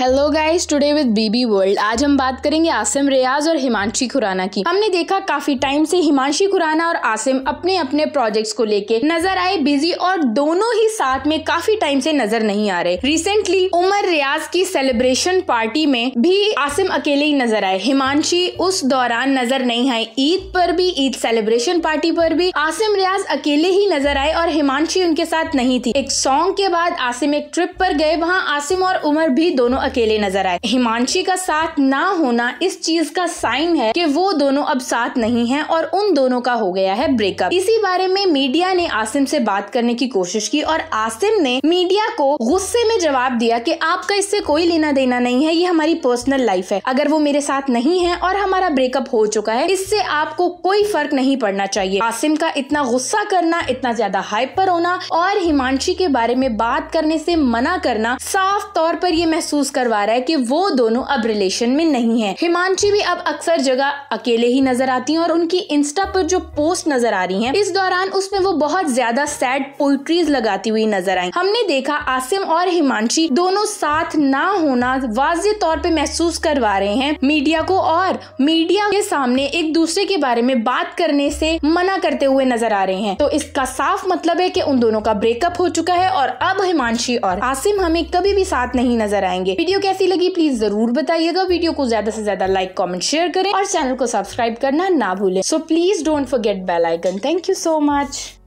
hello guys today with BB world आज हम बात करेंगे आसिम रियाज और हिमांशी खुराना की हमने देखा काफी टाइम से हिमांशी खुराना और आसिम अपने अपने प्रोजेक्ट्स को लेके नजर आए बिजी और दोनों ही साथ में काफी टाइम से नजर नहीं आ रहे रिसेंटली उमर रियाज की सेलिब्रेशन पार्टी में भी आसिम अकेले ही नजर आए हिमांशी उस दौरान नजर नहीं आए ईद पर भी ईद सेलिब्रेशन पार्टी पर भी आसिम रियाज अकेले ही नजर आए और हिमांशी उनके साथ नहीं थी एक सॉन्ग के बाद आसिम एक ट्रिप पर गए वहाँ आसिम और उमर भी दोनों अकेले नजर आए हिमांशी का साथ ना होना इस चीज का साइन है कि वो दोनों अब साथ नहीं है और उन दोनों का हो गया है ब्रेकअप इसी बारे में मीडिया ने आसिम से बात करने की कोशिश की और आसिम ने मीडिया को गुस्से में जवाब दिया कि आपका इससे कोई लेना देना नहीं है ये हमारी पर्सनल लाइफ है अगर वो मेरे साथ नहीं है और हमारा ब्रेकअप हो चुका है इससे आपको कोई फर्क नहीं पड़ना चाहिए आसिम का इतना गुस्सा करना इतना ज्यादा हाइपर होना और हिमांशी के बारे में बात करने से मना करना साफ तौर पर ये महसूस करवा रहा है कि वो दोनों अब रिलेशन में नहीं है हिमांशी भी अब अक्सर जगह अकेले ही नजर आती हैं और उनकी इंस्टा पर जो पोस्ट नजर आ रही हैं इस दौरान उसमें वो बहुत ज्यादा सैड पोइट्रीज लगाती हुई नजर आई हमने देखा आसिम और हिमांशी दोनों साथ ना होना वाज तौर पर महसूस करवा रहे हैं मीडिया को और मीडिया के सामने एक दूसरे के बारे में बात करने से मना करते हुए नजर आ रहे हैं तो इसका साफ मतलब है कि उन दोनों का ब्रेकअप हो चुका है और अब हिमांशी और आसिम हमें कभी भी साथ नहीं नजर आएंगे वीडियो कैसी लगी प्लीज जरूर बताइएगा वीडियो को ज्यादा से ज्यादा लाइक कॉमेंट शेयर करें और चैनल को सब्सक्राइब करना ना भूलें so please don't forget bell icon thank you so much